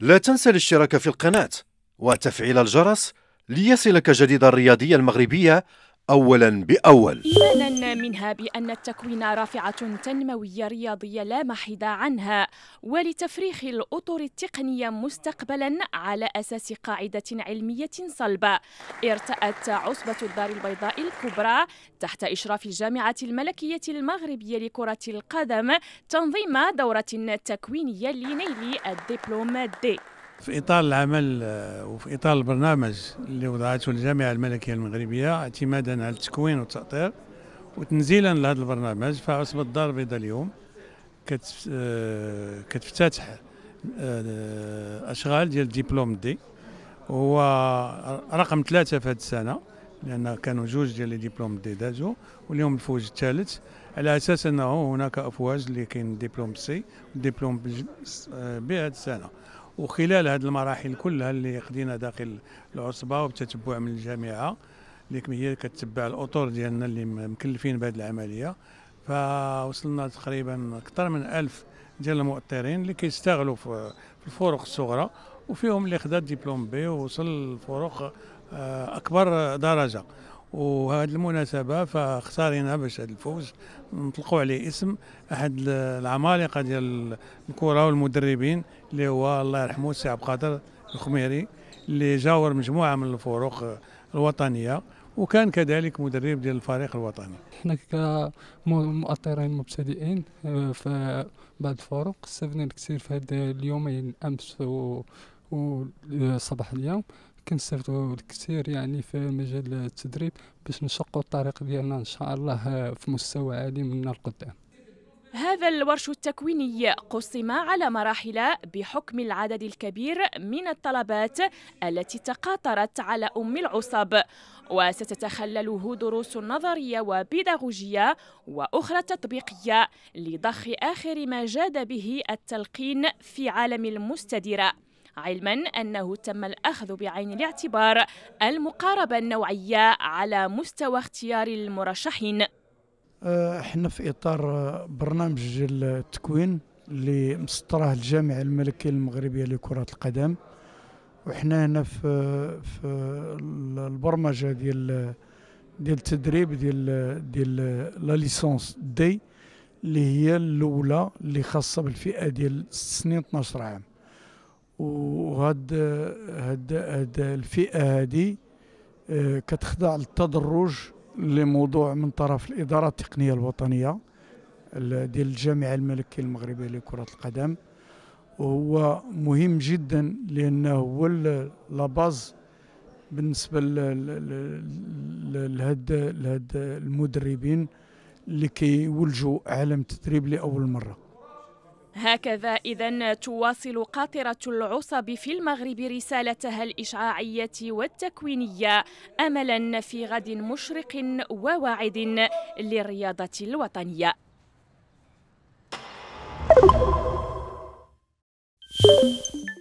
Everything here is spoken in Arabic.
لا تنسى الاشتراك في القناة وتفعيل الجرس ليصلك جديد الرياضية المغربية أولا بأول إيمانا منها بأن التكوين رافعة تنموية رياضية لا محيد عنها ولتفريخ الأطر التقنية مستقبلا على أساس قاعدة علمية صلبة ارتأت عصبة الدار البيضاء الكبرى تحت إشراف الجامعة الملكية المغربية لكرة القدم تنظيم دورة تكوينية لنيل الدبلوم دي في إطار العمل آه، وفي إطار البرنامج اللي وضعته الجامعة الملكية المغربية اعتمادا على التكوين والتأطير وتنزيلا لهذا البرنامج فعصبة الدار البيضاء اليوم آه، كتفتتح آه، أشغال ديال ديبلوم دي هو رقم ثلاثة في هذه السنة لأن كانوا جوج ديال لي ديبلوم دي دازو واليوم الفوج الثالث على أساس أنه هناك أفواج اللي كاين ديبلوم سي وديبلوم بي هذه السنة وخلال هذه المراحل كلها اللي خدينا داخل العصبه وبتتبع من الجامعه اللي هي كتتبع الاطر ديالنا اللي مكلفين بهذه العمليه فوصلنا تقريبا اكثر من ألف ديال المؤطرين اللي كيستغلوا في الفروق الصغرى وفيهم اللي خدا ديبلوم بي ووصل الفروق آه، اكبر درجه وهذه المناسبة فاختارينا باش هذا الفوز نطلقوا عليه اسم أحد العمالقة ديال الكرة والمدربين اللي هو الله يرحمه السي عبد القادر الخميري اللي جاور مجموعة من الفروق الوطنية وكان كذلك مدرب ديال الفريق الوطني حنا كمؤطرين مبتدئين آه، في بعض الفروق استفدنا الكثير في هذا اليومين امس وصباح اليوم كنستافدو الكثير يعني في مجال التدريب باش نشقوا الطريق ديالنا ان شاء الله في مستوى عالي من القدام هذا الورش التكويني قسم على مراحل بحكم العدد الكبير من الطلبات التي تقاطرت على أم العصب وستتخلله دروس نظرية وبيداغوجية وأخرى تطبيقية لضخ آخر ما جاد به التلقين في عالم المستديرة علما أنه تم الأخذ بعين الاعتبار المقاربة النوعية على مستوى اختيار المرشحين آه، احنا في إطار برنامج التكوين اللي مسطره الجامعة الملكية المغربية لكرة القدم وحنا هنا في في البرمجة ديال ديال التدريب ديال ديال لا ليسونس دي اللي هي الاولى اللي خاصه بالفئه ديال 6 سنين 12 عام وهاد هاد هاد الفئه هذه آه، كتخضع للتدرج لموضوع من طرف الاداره التقنيه الوطنيه ديال الجامعه الملكيه المغربيه لكره القدم وهو مهم جدا لانه هو لاباز بالنسبه لهاد لهاد المدربين اللي كيولجوا عالم التدريب لاول مره هكذا إذا تواصل قاطرة العصب في المغرب رسالتها الإشعاعية والتكوينية أملا في غد مشرق وواعد للرياضة الوطنية Thank you.